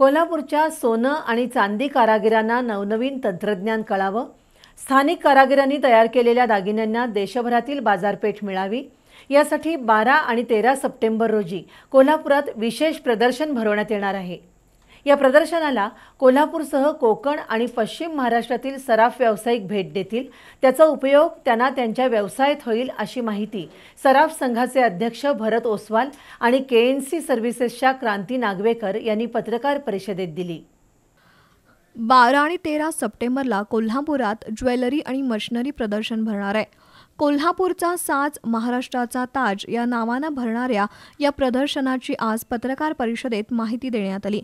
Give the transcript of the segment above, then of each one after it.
कोल्हापूरच्या सोनं आणि चांदी कारागिरांना नवनवीन तंत्रज्ञान कळावं स्थानिक कारागिरांनी तयार केलेल्या दागिन्यांना देशभरातील बाजारपेठ मिळावी यासाठी बारा आणि तेरा सप्टेंबर रोजी कोल्हापुरात विशेष प्रदर्शन भरवण्यात येणार आहे या प्रदर्शनाला कोल्हापूरसह कोकण आणि पश्चिम महाराष्ट्रातील सराफ व्यावसायिक भेट देतील त्याचा उपयोग त्यांना त्यांच्या व्यवसायात होईल अशी माहिती सराफ संघाचे अध्यक्ष भरत ओसवाल आणि के एन सी सर्व्हिसेसच्या क्रांती नागवेकर यांनी पत्रकार परिषदेत दिली बारा आणि तेरा सप्टेंबरला कोल्हापुरात ज्वेलरी आणि मशनरी प्रदर्शन भरणार आहे कोल्हापूरचा साज महाराष्ट्राचा ताज या नावानं भरणाऱ्या या प्रदर्शनाची आज पत्रकार परिषदेत माहिती देण्यात आली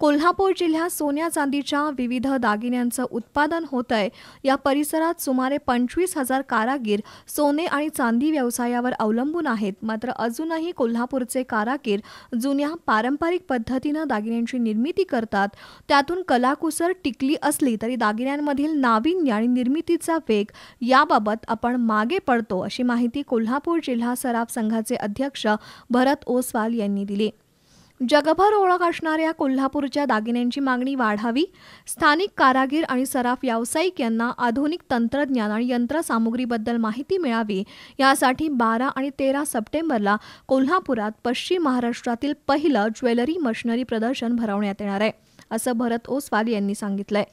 कोल्हापूर जिल्ह्यात सोन्या चांदीच्या विविध दागिन्यांचं उत्पादन होत आहे या परिसरात सुमारे पंचवीस हजार कारागीर सोने आणि चांदी व्यवसायावर अवलंबून आहेत मात्र अजूनही कोल्हापूरचे कारागीर जुन्या पारंपरिक पद्धतीनं दागिन्यांची निर्मिती करतात त्यातून कलाकुसर टिकली असली तरी दागिन्यांमधील नाविन्य आणि निर्मितीचा वेग याबाबत आपण मागे पडतो अशी माहिती कोल्हापूर जिल्हा सराफ संघाचे अध्यक्ष भरत ओसवाल यांनी दिली जगभर ओळख असणाऱ्या कोल्हापूरच्या दागिन्यांची मागणी वाढावी स्थानिक कारागीर आणि सराफ व्यावसायिक यांना आधुनिक तंत्रज्ञान आणि यंत्रसामुग्रीबद्दल माहिती मिळावी यासाठी बारा आणि तेरा सप्टेंबरला कोल्हापुरात पश्चिम महाराष्ट्रातील पहिलं ज्वेलरी मशिनरी प्रदर्शन भरवण्यात येणार आहे असं भरत ओसवाल यांनी सांगितलंय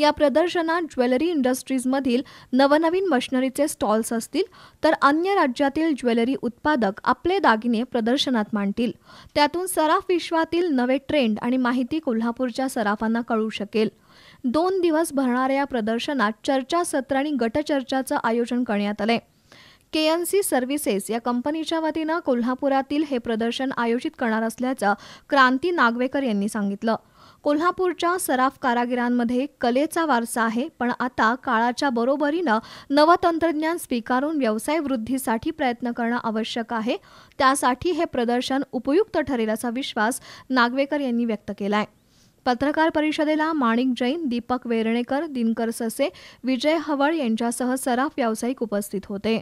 या प्रदर्शनात ज्वेलरी इंडस्ट्रीजमधील नवनवीन मशनरीचे स्टॉल्स असतील तर अन्य राज्यातील ज्वेलरी उत्पादक आपले दागिने प्रदर्शनात मांडतील त्यातून सराफ विश्वातील नवे ट्रेंड आणि माहिती कोल्हापूरच्या सराफांना कळू शकेल दोन दिवस भरणाऱ्या या प्रदर्शनात चर्चासत्र आणि गटचर्चाचं आयोजन करण्यात आलंय के एन सी सर्व्हिसेस या कंपनीच्या वतीनं कोल्हापुरातील हे प्रदर्शन आयोजित करणार असल्याचं क्रांती नागवेकर यांनी सांगितलं कोल्हापूरच्या सराफ कारागिरांमध्ये कलेचा वारसा आहे पण आता काळाच्या बरोबरीनं नवतंत्रज्ञान स्वीकारून व्यवसाय वृद्धीसाठी प्रयत्न करणं आवश्यक आहे त्यासाठी हे प्रदर्शन उपयुक्त ठरेल असा विश्वास नागवेकर यांनी व्यक्त केला पत्रकार परिषदेला माणिक जैन दीपक वेरणेकर दिनकर ससे विजय हवळ यांच्यासह सराफ व्यावसायिक उपस्थित होते